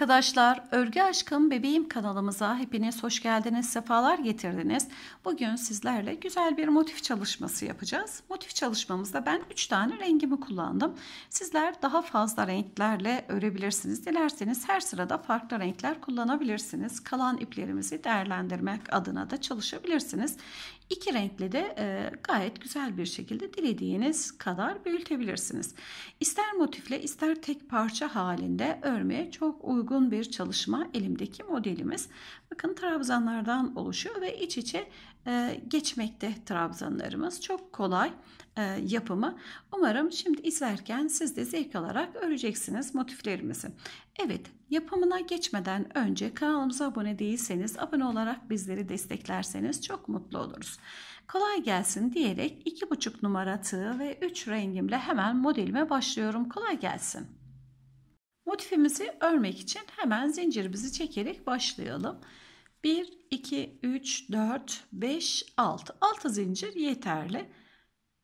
arkadaşlar, Örgü Aşkım Bebeğim kanalımıza hepiniz hoş geldiniz, sefalar getirdiniz. Bugün sizlerle güzel bir motif çalışması yapacağız. Motif çalışmamızda ben 3 tane rengimi kullandım. Sizler daha fazla renklerle örebilirsiniz. Dilerseniz her sırada farklı renkler kullanabilirsiniz. Kalan iplerimizi değerlendirmek adına da çalışabilirsiniz. İki renkli de e, gayet güzel bir şekilde dilediğiniz kadar büyütebilirsiniz. İster motifle ister tek parça halinde örmeye çok uygun uygun bir çalışma elimdeki modelimiz. Bakın trabzanlardan oluşuyor ve iç içe e, geçmekte trabzanlarımız. Çok kolay e, yapımı. Umarım şimdi izlerken siz de zevk alarak öreceksiniz motiflerimizi. Evet yapımına geçmeden önce kanalımıza abone değilseniz abone olarak bizleri desteklerseniz çok mutlu oluruz. Kolay gelsin diyerek 2,5 numara tığ ve 3 rengimle hemen modelime başlıyorum. Kolay gelsin. Motifimizi örmek için hemen zincirimizi çekerek başlayalım. 1, 2, 3, 4, 5, 6. 6 zincir yeterli.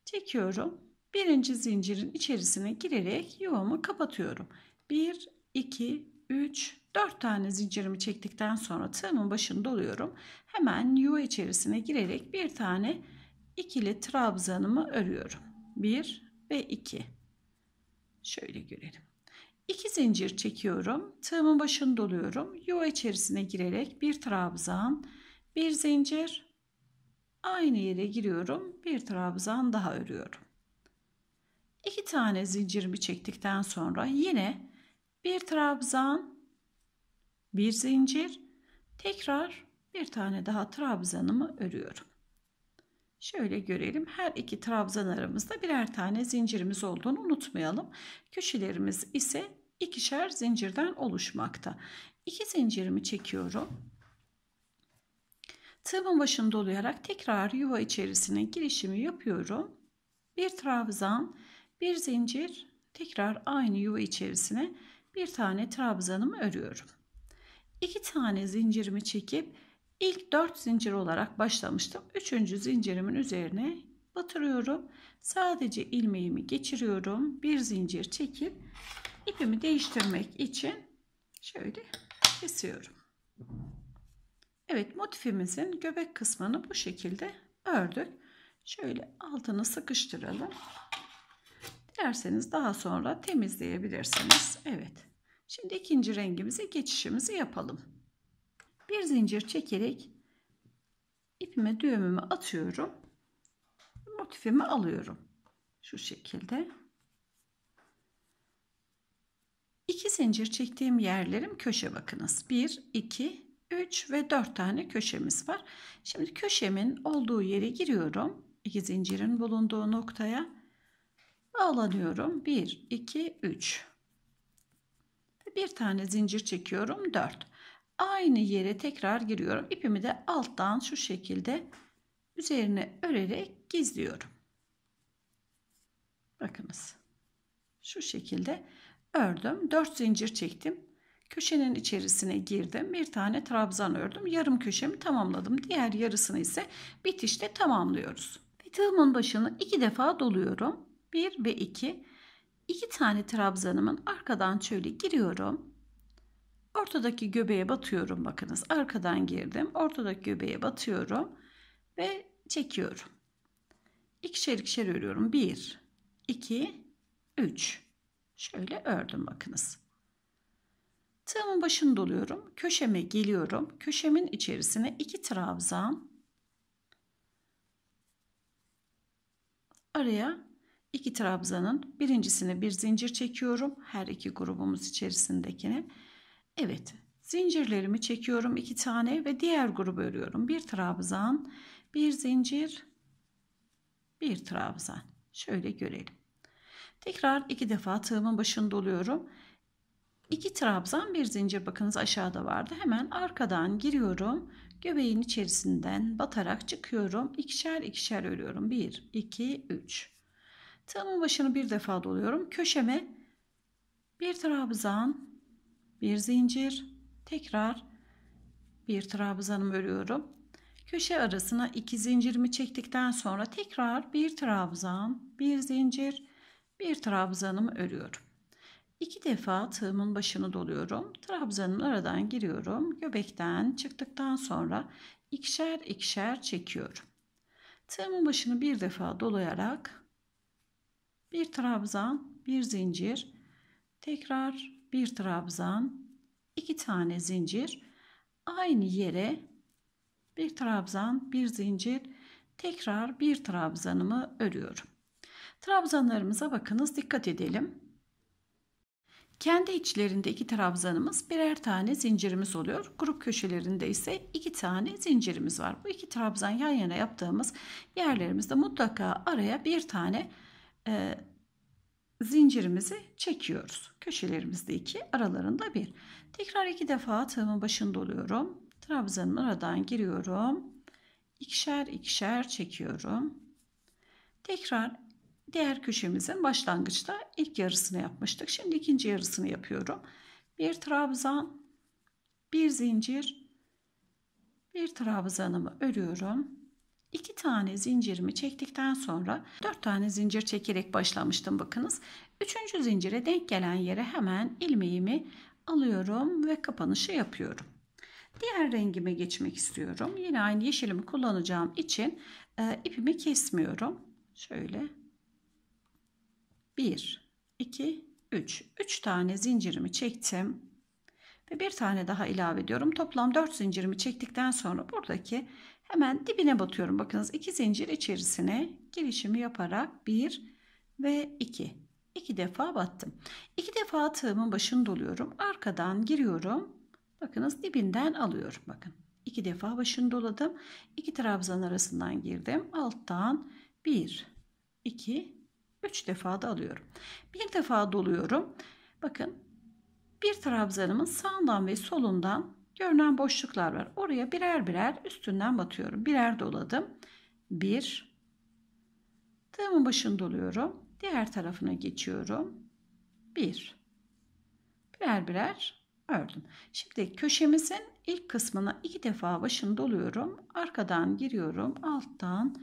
Çekiyorum. Birinci zincirin içerisine girerek yuvamı kapatıyorum. 1, 2, 3, 4 tane zincirimi çektikten sonra tığımın başını doluyorum. Hemen yuva içerisine girerek bir tane ikili trabzanımı örüyorum. 1 ve 2. Şöyle görelim. 2 zincir çekiyorum. Tığımın başını doluyorum. Yuva içerisine girerek bir trabzan, bir zincir, aynı yere giriyorum. Bir trabzan daha örüyorum. 2 tane zincirimi çektikten sonra yine bir trabzan, bir zincir, tekrar bir tane daha trabzanımı örüyorum. Şöyle görelim. Her iki trabzan aramızda birer tane zincirimiz olduğunu unutmayalım. Köşelerimiz ise ikişer zincirden oluşmakta. İki zincirimi çekiyorum. Tığımın başını dolayarak tekrar yuva içerisine girişimi yapıyorum. Bir trabzan, bir zincir, tekrar aynı yuva içerisine bir tane trabzanımı örüyorum. İki tane zincirimi çekip İlk 4 zincir olarak başlamıştım. 3. zincirimin üzerine batırıyorum. Sadece ilmeğimi geçiriyorum. Bir zincir çekip ipimi değiştirmek için şöyle kesiyorum. Evet motifimizin göbek kısmını bu şekilde ördük. Şöyle altını sıkıştıralım. Dilerseniz daha sonra temizleyebilirsiniz. Evet. Şimdi ikinci rengimizi geçişimizi yapalım bir zincir çekerek ipime düğümümü atıyorum. Motifimi alıyorum. Şu şekilde. İki zincir çektiğim yerlerim köşe bakınız. 1, 2, 3 ve 4 tane köşemiz var. Şimdi köşemin olduğu yere giriyorum. iki zincirin bulunduğu noktaya bağlanıyorum. 1, 2, 3. Bir tane zincir çekiyorum. 4. Aynı yere tekrar giriyorum. İpimi de alttan şu şekilde üzerine örerek gizliyorum. Bakınız. Şu şekilde ördüm. 4 zincir çektim. Köşenin içerisine girdim. Bir tane trabzan ördüm. Yarım köşemi tamamladım. Diğer yarısını ise bitişte tamamlıyoruz. Ve tığımın başını iki defa doluyorum. 1 ve 2. 2 tane trabzanımın arkadan şöyle giriyorum. Ortadaki göbeğe batıyorum bakınız. Arkadan girdim. Ortadaki göbeğe batıyorum ve çekiyorum. İkişer ikişer örüyorum. 1, 2, 3. Şöyle ördüm bakınız. Tığımın başını doluyorum. Köşeme geliyorum. Köşemin içerisine iki trabzan araya iki trabzanın birincisine bir zincir çekiyorum. Her iki grubumuz içerisindekini Evet zincirlerimi çekiyorum iki tane ve diğer grubu örüyorum. Bir trabzan, bir zincir, bir trabzan. Şöyle görelim. Tekrar iki defa tığımın başını doluyorum. İki trabzan bir zincir bakınız aşağıda vardı. Hemen arkadan giriyorum. Göbeğin içerisinden batarak çıkıyorum. İkişer ikişer örüyorum. Bir, iki, üç. Tığımın başını bir defa doluyorum. Köşeme bir trabzan, bir zincir tekrar bir trabzanımı örüyorum köşe arasına iki zincirimi çektikten sonra tekrar bir trabzan bir zincir bir trabzanımı örüyorum iki defa tığımın başını doluyorum trabzanın aradan giriyorum göbekten çıktıktan sonra ikişer ikişer çekiyorum tığımın başını bir defa dolayarak bir trabzan bir zincir tekrar bir trabzan, iki tane zincir. Aynı yere bir trabzan, bir zincir, tekrar bir trabzanımı örüyorum. Trabzanlarımıza bakınız dikkat edelim. Kendi içlerinde iki trabzanımız birer tane zincirimiz oluyor. Grup köşelerinde ise iki tane zincirimiz var. Bu iki trabzan yan yana yaptığımız yerlerimizde mutlaka araya bir tane e, zincirimizi çekiyoruz. Köşelerimizde iki, aralarında bir. Tekrar iki defa tığımın başını doluyorum. Trabzanın aradan giriyorum. İkişer ikişer çekiyorum. Tekrar diğer köşemizin başlangıçta ilk yarısını yapmıştık. Şimdi ikinci yarısını yapıyorum. Bir trabzan, bir zincir, bir trabzanımı örüyorum. 2 tane zincirimi çektikten sonra 4 tane zincir çekerek başlamıştım bakınız. 3. zincire denk gelen yere hemen ilmeğimi alıyorum ve kapanışı yapıyorum. Diğer rengime geçmek istiyorum. Yine aynı yeşilimi kullanacağım için e, ipimi kesmiyorum. Şöyle 1 2 3 3 tane zincirimi çektim ve bir tane daha ilave ediyorum. Toplam 4 zincirimi çektikten sonra buradaki hemen dibine batıyorum. Bakınız 2 zincir içerisine girişimi yaparak 1 ve 2 iki defa battım. İki defa tığımın başını doluyorum. Arkadan giriyorum. Bakınız dibinden alıyorum. Bakın iki defa başını doladım. İki trabzan arasından girdim. Alttan bir, iki, üç defa da alıyorum. Bir defa doluyorum. Bakın bir trabzanımın sağından ve solundan görünen boşluklar var. Oraya birer birer üstünden batıyorum. Birer doladım. Bir. Tığımın başını doluyorum. Diğer tarafına geçiyorum. Bir. Birer birer ördüm. Şimdi köşemizin ilk kısmına iki defa başını doluyorum. Arkadan giriyorum. Alttan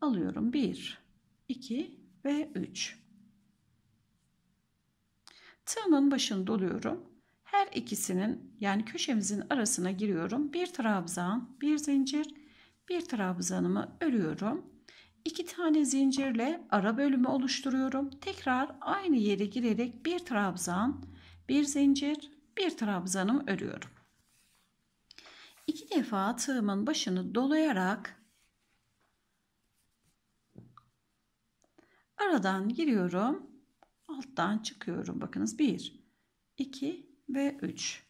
alıyorum. Bir, iki ve üç. Tığımın başını doluyorum. Her ikisinin yani köşemizin arasına giriyorum. Bir trabzan, bir zincir, bir trabzanımı örüyorum. İki tane zincirle ara bölümü oluşturuyorum. Tekrar aynı yere girerek bir trabzan, bir zincir, bir trabzanımı örüyorum. İki defa tığımın başını dolayarak aradan giriyorum Alttan çıkıyorum. Bakınız 1, 2 ve 3.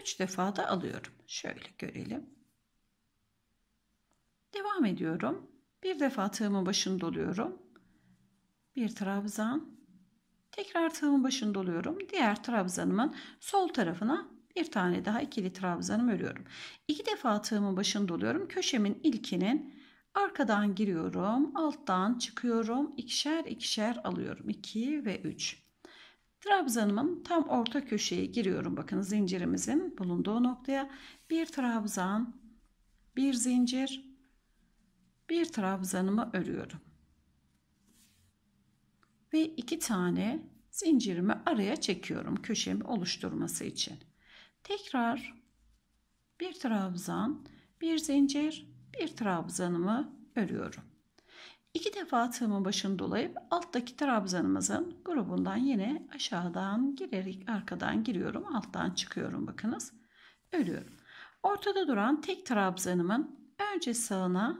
3 defa da alıyorum. Şöyle görelim. Devam ediyorum. Bir defa tığımın başını doluyorum. Bir trabzan. Tekrar tığımın başını doluyorum. Diğer trabzanımın sol tarafına bir tane daha ikili trabzanım örüyorum. İki defa tığımın başını doluyorum. Köşemin ilkinin Arkadan giriyorum, alttan çıkıyorum, ikişer ikişer alıyorum. 2 ve 3. Trabzanımın tam orta köşeye giriyorum. Bakın zincirimizin bulunduğu noktaya bir trabzan, bir zincir, bir trabzanımı örüyorum. Ve iki tane zincirimi araya çekiyorum köşemi oluşturması için. Tekrar bir trabzan, bir zincir, bir trabzanımı örüyorum. İki defa tığımın başını dolayıp alttaki trabzanımızın grubundan yine aşağıdan girerek arkadan giriyorum. Alttan çıkıyorum bakınız. Örüyorum. Ortada duran tek trabzanımın önce sağına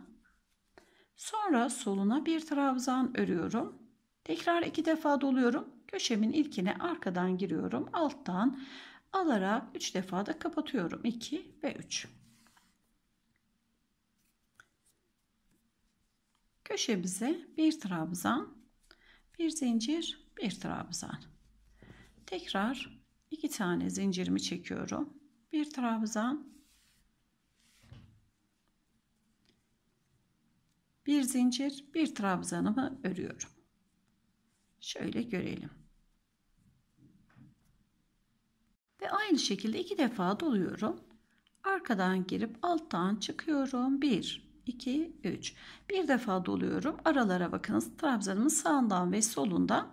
sonra soluna bir trabzan örüyorum. Tekrar iki defa doluyorum. Köşemin ilkine arkadan giriyorum. Alttan alarak üç defa da kapatıyorum. 2 ve 3. Köşemize bir trabzan, bir zincir, bir trabzan. Tekrar iki tane zincirimi çekiyorum. Bir trabzan, bir zincir, bir trabzanımı örüyorum. Şöyle görelim. Ve aynı şekilde iki defa doluyorum. Arkadan girip alttan çıkıyorum. 1 2, 3. Bir defa doluyorum. Aralara bakınız. Trabzanımın sağından ve solundan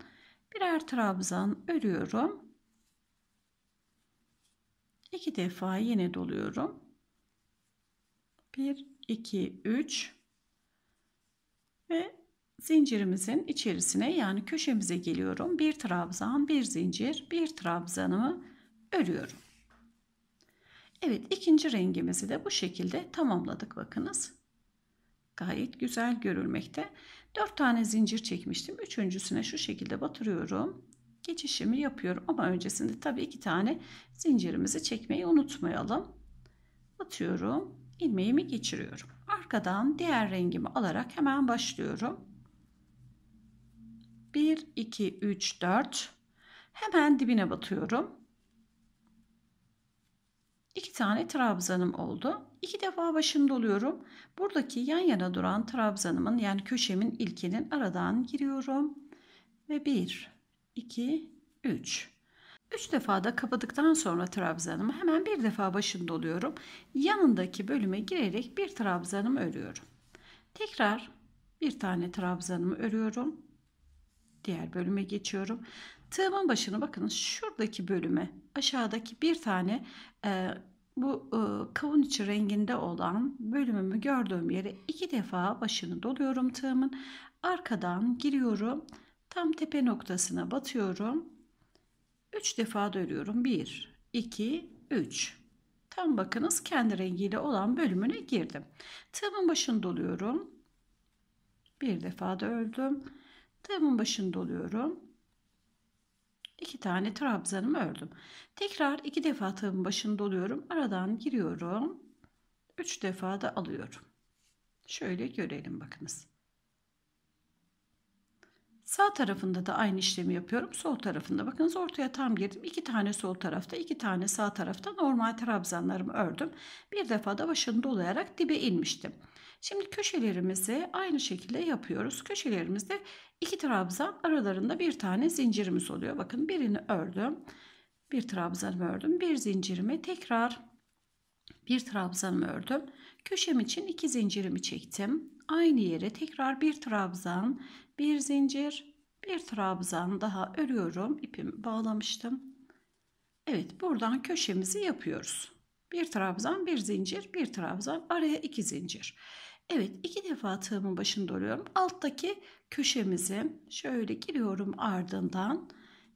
birer trabzan örüyorum. 2 defa yine doluyorum. 1, 2, 3 ve zincirimizin içerisine yani köşemize geliyorum. Bir trabzan, bir zincir, bir trabzanımı örüyorum. Evet ikinci rengimizi de bu şekilde tamamladık bakınız. Gayet güzel görülmekte. 4 tane zincir çekmiştim. Üçüncüsüne şu şekilde batırıyorum. Geçişimi yapıyorum ama öncesinde tabii iki tane zincirimizi çekmeyi unutmayalım. Batıyorum. ilmeğimi geçiriyorum. Arkadan diğer rengimi alarak hemen başlıyorum. 1, 2, 3, 4. Hemen dibine batıyorum. İki tane trabzanım oldu. İki defa başını doluyorum. Buradaki yan yana duran trabzanımın yani köşemin ilkinin aradan giriyorum. Ve 1, 2, 3. 3 defa da kapadıktan sonra trabzanımı hemen bir defa başını doluyorum. Yanındaki bölüme girerek bir trabzanımı örüyorum. Tekrar bir tane trabzanımı örüyorum. Diğer bölüme geçiyorum. Tığımın başını bakınız şuradaki bölüme aşağıdaki bir tane e, bu e, kavun içi renginde olan bölümümü gördüğüm yere iki defa başını doluyorum tığımın. Arkadan giriyorum. Tam tepe noktasına batıyorum. üç defa dönüyorum. Bir, iki, üç. Tam bakınız kendi rengiyle olan bölümüne girdim. Tığımın başını doluyorum. Bir defa da öldüm. Tığımın başını doluyorum. 2 tane trabzanımı ördüm. Tekrar iki defa tığımın başını doluyorum. Aradan giriyorum. üç defa da alıyorum. Şöyle görelim bakınız. Sağ tarafında da aynı işlemi yapıyorum. Sol tarafında bakınız ortaya tam girdim. İki tane sol tarafta, iki tane sağ tarafta normal trabzanlarımı ördüm. Bir defa da başını dolayarak dibe inmiştim. Şimdi köşelerimizi aynı şekilde yapıyoruz. Köşelerimizde iki trabzan aralarında bir tane zincirimiz oluyor. Bakın birini ördüm. Bir trabzanımı ördüm. Bir zincirimi tekrar bir trabzanımı ördüm. Köşem için iki zincirimi çektim. Aynı yere tekrar bir trabzan, bir zincir, bir trabzan daha örüyorum. İpimi bağlamıştım. Evet buradan köşemizi yapıyoruz. Bir trabzan, bir zincir, bir trabzan, araya iki zincir. Evet iki defa tığımın başını doluyorum. Alttaki köşemizi şöyle giriyorum ardından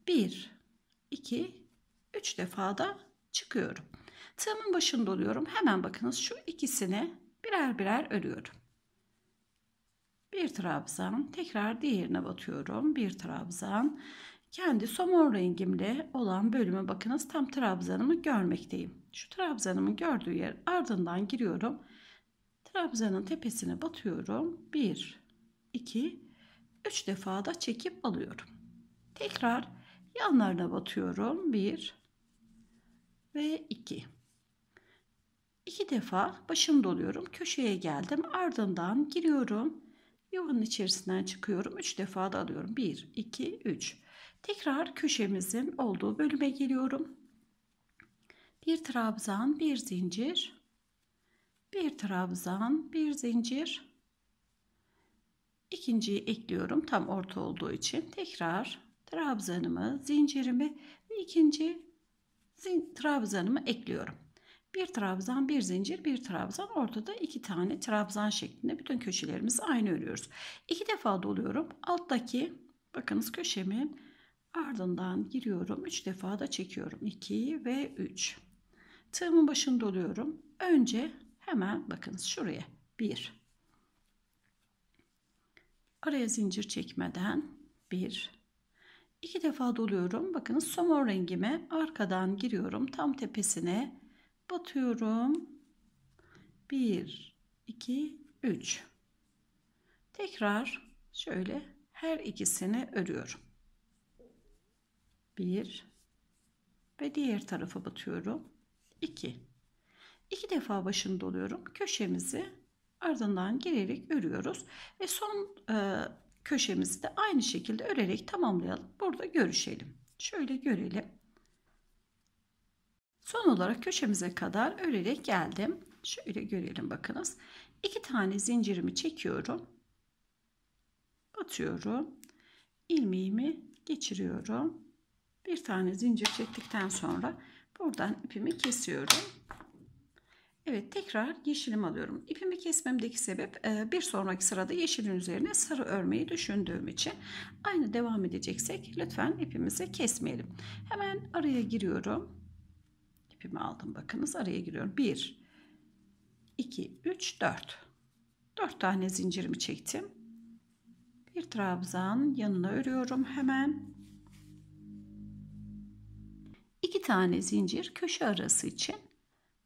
bir, iki, üç defa da çıkıyorum. Tığımın başını doluyorum. Hemen bakınız şu ikisini birer birer örüyorum. Bir trabzan tekrar diğerine batıyorum. Bir trabzan kendi somon rengimle olan bölümü bakınız tam trabzanımı görmekteyim. Şu trabzanımı gördüğü yer ardından giriyorum trabzanın tepesine batıyorum. 1, 2, 3 defa da çekip alıyorum. Tekrar yanlarına batıyorum. 1 ve 2. 2 defa başını doluyorum. Köşeye geldim. Ardından giriyorum. Yuvanın içerisinden çıkıyorum. 3 defa da alıyorum. 1, 2, 3. Tekrar köşemizin olduğu bölüme geliyorum. Bir trabzan, bir zincir, bir trabzan, bir zincir. İkinciyi ekliyorum tam orta olduğu için. Tekrar trabzanımı, zincirimi ve ikinci zin trabzanımı ekliyorum. Bir trabzan, bir zincir, bir trabzan. Ortada iki tane trabzan şeklinde bütün köşelerimizi aynı örüyoruz. İki defa doluyorum. Alttaki bakınız köşemin ardından giriyorum. Üç defa da çekiyorum. 2 ve 3. Tığımın başını doluyorum. Önce Hemen bakınız şuraya bir. Araya zincir çekmeden bir. İki defa doluyorum. Bakınız somor rengime arkadan giriyorum. Tam tepesine batıyorum. Bir, iki, üç. Tekrar şöyle her ikisini örüyorum. Bir ve diğer tarafa batıyorum. 2 iki defa başını doluyorum. Köşemizi ardından girerek örüyoruz. Ve son e, köşemizi de aynı şekilde örerek tamamlayalım. Burada görüşelim. Şöyle görelim. Son olarak köşemize kadar örerek geldim. Şöyle görelim bakınız. İki tane zincirimi çekiyorum. atıyorum, ilmeğimi geçiriyorum. Bir tane zincir çektikten sonra buradan ipimi kesiyorum. Evet tekrar yeşilim alıyorum. İpimi kesmemdeki sebep e, bir sonraki sırada yeşilin üzerine sarı örmeyi düşündüğüm için aynı devam edeceksek lütfen ipimizi kesmeyelim. Hemen araya giriyorum. İpimi aldım bakınız araya giriyorum. 1 2 3 4 4 tane zincirimi çektim. Bir trabzan yanına örüyorum hemen. 2 tane zincir köşe arası için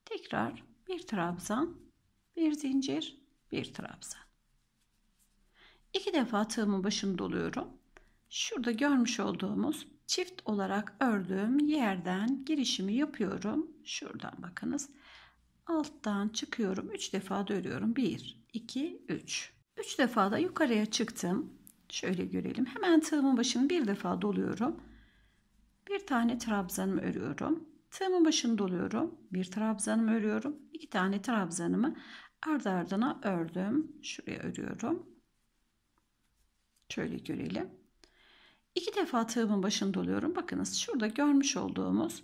tekrar bir trabzan, bir zincir, bir trabzan. İki defa tığımın başını doluyorum. Şurada görmüş olduğumuz çift olarak ördüğüm yerden girişimi yapıyorum. Şuradan bakınız. Alttan çıkıyorum. üç defa da Bir, iki, üç. Üç defa da yukarıya çıktım. Şöyle görelim. Hemen tığımın başını bir defa doluyorum. Bir tane trabzanımı örüyorum. Tığımın başını doluyorum. Bir trabzanımı örüyorum. iki tane trabzanımı ardı ardına ördüm. Şuraya örüyorum. Şöyle görelim. İki defa tığımın başını doluyorum. Bakınız şurada görmüş olduğumuz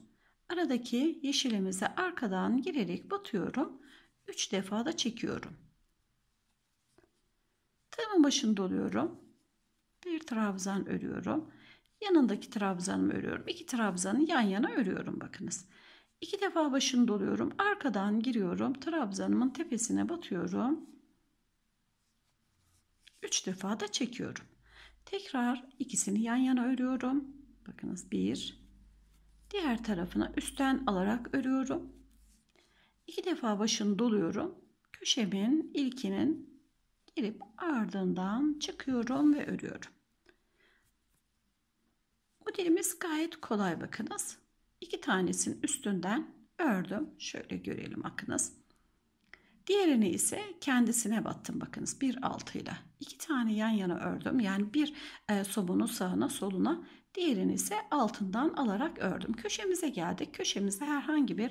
aradaki yeşilimize arkadan girerek batıyorum. üç defa da çekiyorum. Tığımın başını doluyorum. Bir trabzan örüyorum yanındaki trabzanımı örüyorum. İki trabzanı yan yana örüyorum bakınız. İki defa başını doluyorum. Arkadan giriyorum. Trabzanımın tepesine batıyorum. Üç defa da çekiyorum. Tekrar ikisini yan yana örüyorum. Bakınız bir. Diğer tarafına üstten alarak örüyorum. İki defa başını doluyorum. Köşemin ilkinin girip ardından çıkıyorum ve örüyorum. Modelimiz gayet kolay bakınız. İki tanesinin üstünden ördüm. Şöyle görelim bakınız. Diğerini ise kendisine battım bakınız bir altıyla. İki tane yan yana ördüm. Yani bir e, sobanın sağına soluna diğerini ise altından alarak ördüm. Köşemize geldik. Köşemizde herhangi bir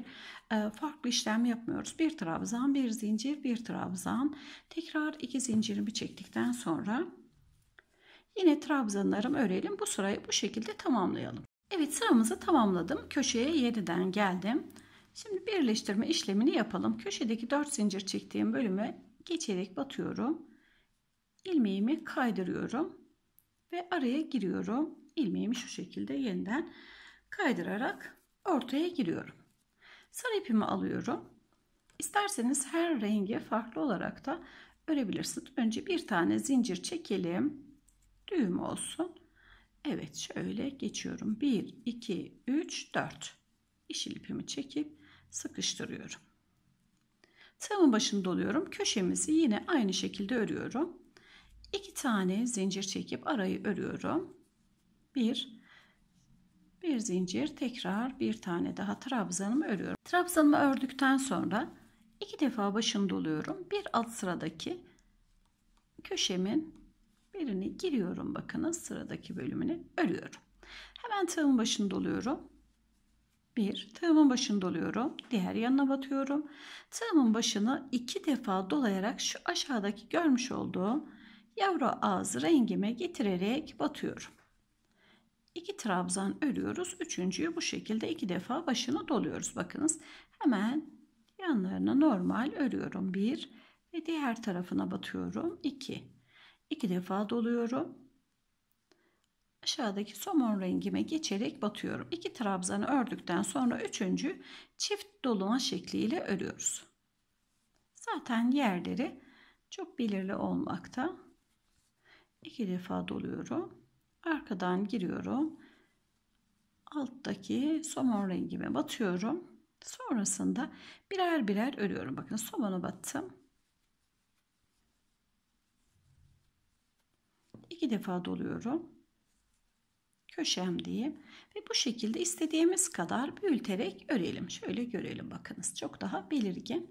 e, farklı işlem yapmıyoruz. Bir trabzan, bir zincir, bir trabzan. Tekrar iki zincirimi çektikten sonra Yine trabzanlarım örelim. Bu sırayı bu şekilde tamamlayalım. Evet sıramızı tamamladım. Köşeye yeniden geldim. Şimdi birleştirme işlemini yapalım. Köşedeki 4 zincir çektiğim bölüme geçerek batıyorum. İlmeğimi kaydırıyorum ve araya giriyorum. İlmeğimi şu şekilde yeniden kaydırarak ortaya giriyorum. Sarı ipimi alıyorum. İsterseniz her rengi farklı olarak da örebilirsiniz. Önce bir tane zincir çekelim düğüm olsun. Evet şöyle geçiyorum. 1, 2, 3, 4. Yeşil ipimi çekip sıkıştırıyorum. Tığımın başını doluyorum. Köşemizi yine aynı şekilde örüyorum. 2 tane zincir çekip arayı örüyorum. 1 bir zincir tekrar bir tane daha trabzanımı örüyorum. Trabzanımı ördükten sonra iki defa başını doluyorum. Bir alt sıradaki köşemin birini giriyorum bakınız sıradaki bölümünü örüyorum. Hemen tığımın başını doluyorum. Bir tığımın başını doluyorum. Diğer yanına batıyorum. Tığımın başını iki defa dolayarak şu aşağıdaki görmüş olduğum yavru ağzı rengime getirerek batıyorum. İki trabzan örüyoruz. Üçüncüyü bu şekilde iki defa başını doluyoruz. Bakınız hemen yanlarına normal örüyorum. Bir ve diğer tarafına batıyorum. 2 iki defa doluyorum. Aşağıdaki somon rengime geçerek batıyorum. İki trabzanı ördükten sonra üçüncü çift dolama şekliyle örüyoruz. Zaten yerleri çok belirli olmakta. İki defa doluyorum. Arkadan giriyorum. Alttaki somon rengime batıyorum. Sonrasında birer birer örüyorum. Bakın somonu battım. iki defa doluyorum. Köşem diyeyim. Ve bu şekilde istediğimiz kadar büyüterek örelim. Şöyle görelim bakınız. Çok daha belirgin.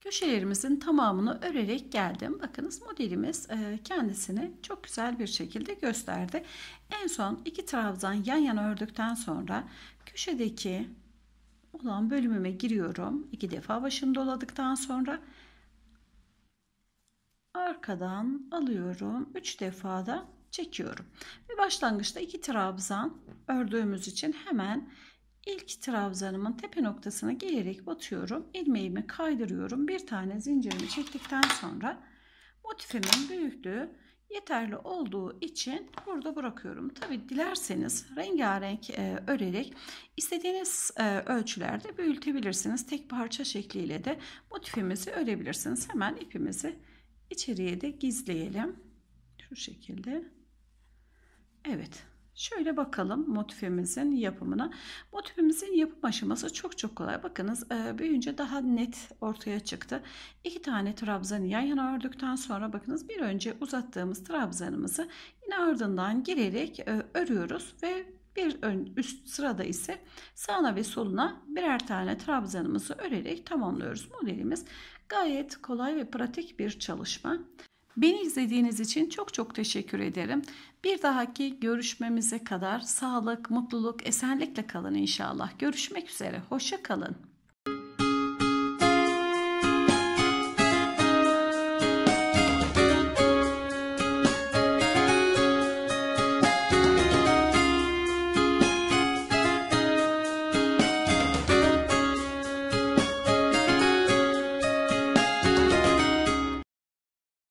Köşelerimizin tamamını örerek geldim. Bakınız modelimiz e, kendisini çok güzel bir şekilde gösterdi. En son iki trabzan yan yana ördükten sonra köşedeki olan bölümüme giriyorum. İki defa başını doladıktan sonra arkadan alıyorum. 3 defa da çekiyorum. Ve başlangıçta iki trabzan ördüğümüz için hemen ilk trabzanımın tepe noktasına gelerek batıyorum. ilmeğimi kaydırıyorum. Bir tane zincirimi çektikten sonra motifimin büyüklüğü yeterli olduğu için burada bırakıyorum. Tabi dilerseniz rengarenk e, örerek istediğiniz e, ölçülerde büyütebilirsiniz. Tek parça şekliyle de motifimizi örebilirsiniz. Hemen ipimizi İçeriye de gizleyelim. Şu şekilde. Evet. Şöyle bakalım motifimizin yapımına. Motifimizin yapım aşaması çok çok kolay. Bakınız e, büyüyünce daha net ortaya çıktı. İki tane trabzanı yan yana ördükten sonra bakınız bir önce uzattığımız trabzanımızı yine ardından girerek e, örüyoruz ve bir üst sırada ise sağına ve soluna birer tane trabzanımızı örerek tamamlıyoruz. Modelimiz Gayet kolay ve pratik bir çalışma. Beni izlediğiniz için çok çok teşekkür ederim. Bir dahaki görüşmemize kadar sağlık, mutluluk, esenlikle kalın inşallah. Görüşmek üzere. Hoşça kalın.